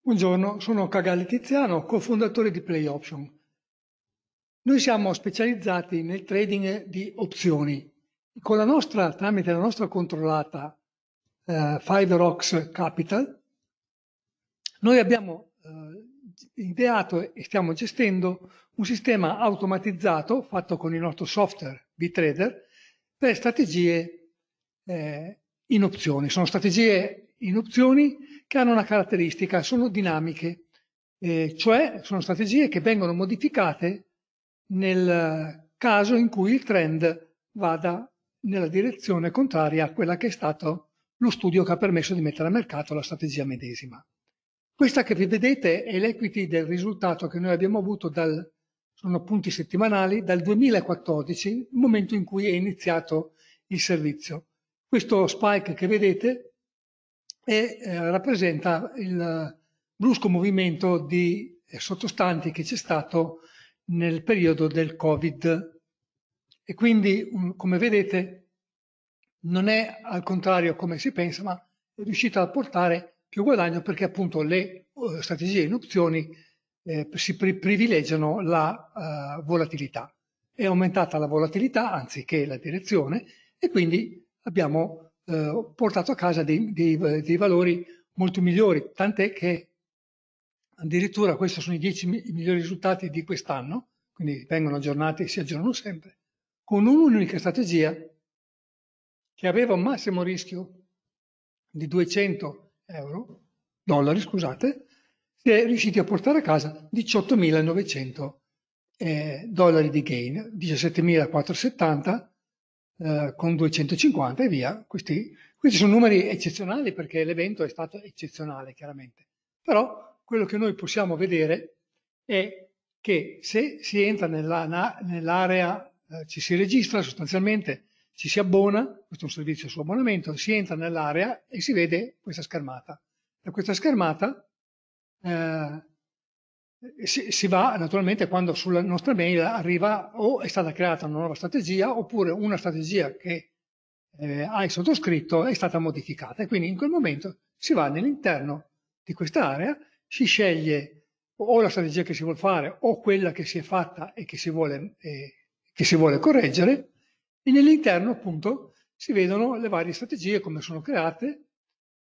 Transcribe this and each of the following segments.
Buongiorno, sono Cagalli Tiziano, cofondatore di Play Option. Noi siamo specializzati nel trading di opzioni. Con la nostra, tramite la nostra controllata eh, FiverOx Capital, noi abbiamo eh, ideato e stiamo gestendo un sistema automatizzato fatto con il nostro software BTrader per strategie eh, in opzioni. Sono strategie in opzioni che hanno una caratteristica, sono dinamiche, eh, cioè sono strategie che vengono modificate nel caso in cui il trend vada nella direzione contraria a quella che è stato lo studio che ha permesso di mettere a mercato la strategia medesima. Questa che vi vedete è l'equity del risultato che noi abbiamo avuto dal, sono punti settimanali, dal 2014, il momento in cui è iniziato il servizio. Questo spike che vedete e eh, rappresenta il brusco movimento di eh, sottostanti che c'è stato nel periodo del Covid. E quindi, um, come vedete, non è al contrario come si pensa, ma è riuscito a portare più guadagno perché appunto le uh, strategie in opzioni eh, si pri privilegiano la uh, volatilità. È aumentata la volatilità anziché la direzione e quindi abbiamo eh, portato a casa dei, dei, dei, valori molto migliori, tant'è che addirittura questi sono i 10 mi, migliori risultati di quest'anno, quindi vengono aggiornati e si aggiornano sempre, con un'unica strategia che aveva un massimo rischio di 200 euro, dollari scusate, si è riusciti a portare a casa 18.900 eh, dollari di gain, 17.470 eh, con 250 e via. Questi, questi sono numeri eccezionali perché l'evento è stato eccezionale, chiaramente. Però quello che noi possiamo vedere è che se si entra nella, nell'area, eh, ci si registra sostanzialmente, ci si abbona, questo è un servizio su abbonamento, si entra nell'area e si vede questa schermata. Da questa schermata eh, si, si, va naturalmente quando sulla nostra mail arriva o è stata creata una nuova strategia oppure una strategia che eh, hai sottoscritto è stata modificata e quindi in quel momento si va nell'interno di quest'area, si sceglie o la strategia che si vuole fare o quella che si è fatta e che si vuole, eh, che si vuole correggere e nell'interno appunto si vedono le varie strategie come sono create,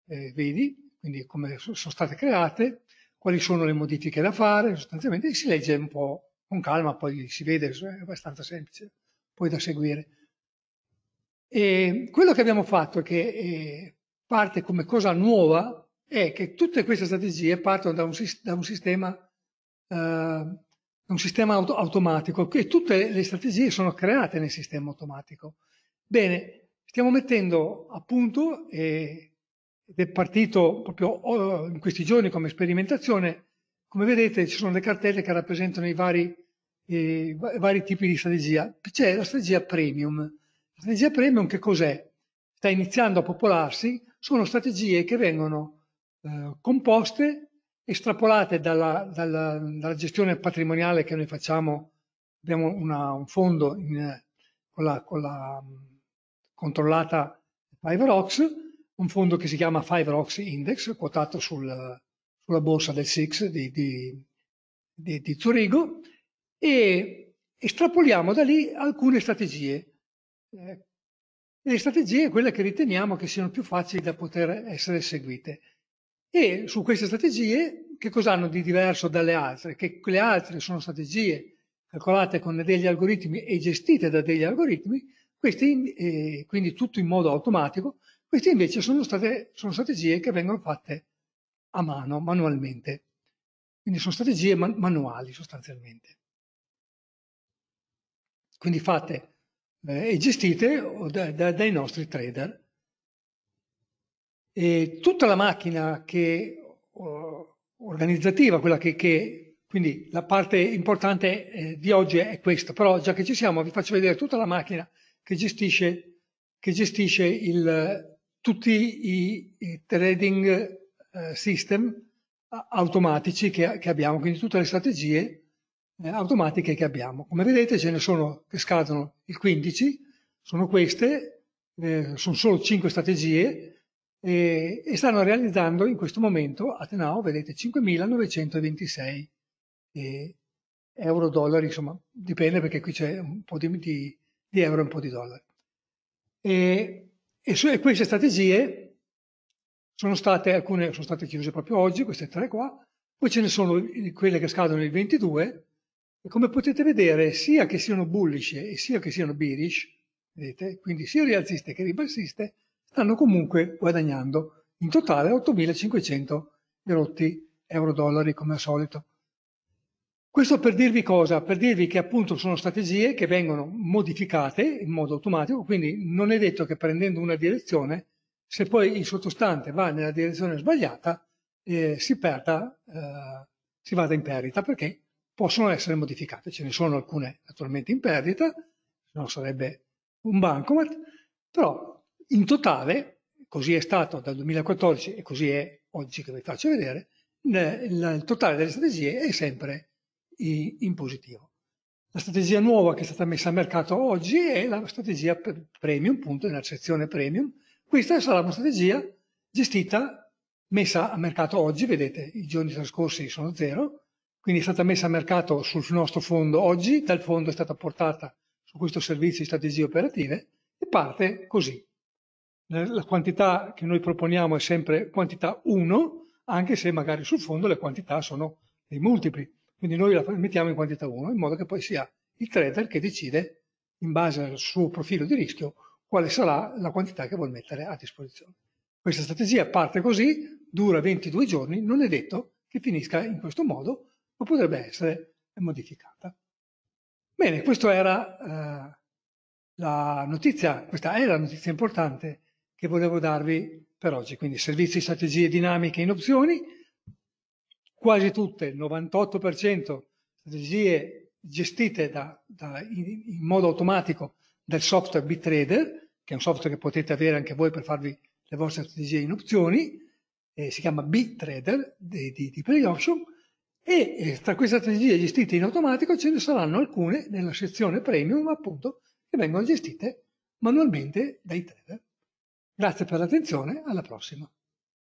eh, vedi, quindi come sono state create, quali sono le modifiche da fare, sostanzialmente si legge un po' con calma, poi si vede, cioè, è abbastanza semplice, poi da seguire. E quello che abbiamo fatto, che eh, parte come cosa nuova, è che tutte queste strategie partono da un, da un sistema, uh, un sistema auto automatico, e tutte le strategie sono create nel sistema automatico. Bene, stiamo mettendo a punto e eh, ed è partito proprio in questi giorni come sperimentazione. Come vedete ci sono le cartelle che rappresentano i vari, eh, vari tipi di strategia. C'è la strategia premium. La strategia premium che cos'è? Sta iniziando a popolarsi, sono strategie che vengono eh, composte, estrapolate dalla, dalla, dalla, gestione patrimoniale che noi facciamo. Abbiamo una, un fondo in, con, la, con la controllata Fiverox, un fondo che si chiama Five Rocks Index, quotato sul, sulla borsa del SIX di, di, di, di Zurigo, e estrapoliamo da lì alcune strategie. Eh, le strategie, quelle che riteniamo che siano più facili da poter essere seguite. E su queste strategie, che cosa hanno di diverso dalle altre? Che le altre sono strategie calcolate con degli algoritmi e gestite da degli algoritmi, questi, eh, quindi tutto in modo automatico, queste invece sono, state, sono strategie che vengono fatte a mano, manualmente. Quindi sono strategie man- manuali sostanzialmente. Quindi fatte eh, e gestite da, da, dai nostri trader. E tutta la macchina che, oh, organizzativa, quella che, che, quindi la parte importante eh, di oggi è questa, però già che ci siamo vi faccio vedere tutta la macchina che gestisce, che gestisce il, tutti i, i trading eh, system automatici che, che, abbiamo, quindi tutte le strategie eh, automatiche che abbiamo. Come vedete ce ne sono che scadono il 15, sono queste, eh, sono solo 5 strategie e, e, stanno realizzando in questo momento, a Tenao, vedete, 5.926 eh, euro, dollari, insomma, dipende perché qui c'è un po' di, di, di euro e un po' di dollari. E e, su, queste strategie sono state, alcune sono state chiuse proprio oggi, queste tre qua, poi ce ne sono quelle che scadono il 22, e come potete vedere, sia che siano bullish e sia che siano bearish, vedete, quindi sia rialziste che ribassiste, stanno comunque guadagnando in totale 8.500 euro dollari come al solito. Questo per dirvi cosa? Per dirvi che appunto sono strategie che vengono modificate in modo automatico, quindi non è detto che prendendo una direzione, se poi il sottostante va nella direzione sbagliata, eh, si perda, eh, si vada in perdita, perché possono essere modificate. Ce ne sono alcune naturalmente in perdita, non sarebbe un bancomat, però in totale, così è stato dal 2014 e così è oggi che vi faccio vedere, il totale delle strategie è sempre in positivo. La strategia nuova che è stata messa a mercato oggi è la strategia premium, punto nella sezione premium. Questa sarà una strategia gestita, messa a mercato oggi, vedete i giorni trascorsi sono zero, quindi è stata messa a mercato sul nostro fondo oggi, dal fondo è stata portata su questo servizio di strategie operative e parte così. La quantità che noi proponiamo è sempre quantità 1, anche se magari sul fondo le quantità sono dei multipli quindi noi la mettiamo in quantità 1 in modo che poi sia il trader che decide in base al suo profilo di rischio quale sarà la quantità che vuol mettere a disposizione. Questa strategia parte così, dura 22 giorni, non è detto che finisca in questo modo, ma potrebbe essere modificata. Bene, questa era eh, la notizia, questa è la notizia importante che volevo darvi per oggi, quindi servizi, strategie dinamiche in opzioni, quasi tutte, il 98%, strategie gestite da, da, in, in, modo automatico dal software BitTrader, che è un software che potete avere anche voi per farvi le vostre strategie in opzioni, eh, si chiama BitTrader di, di, di Play e tra queste strategie gestite in automatico ce ne saranno alcune nella sezione premium, appunto, che vengono gestite manualmente dai trader. Grazie per l'attenzione, alla prossima.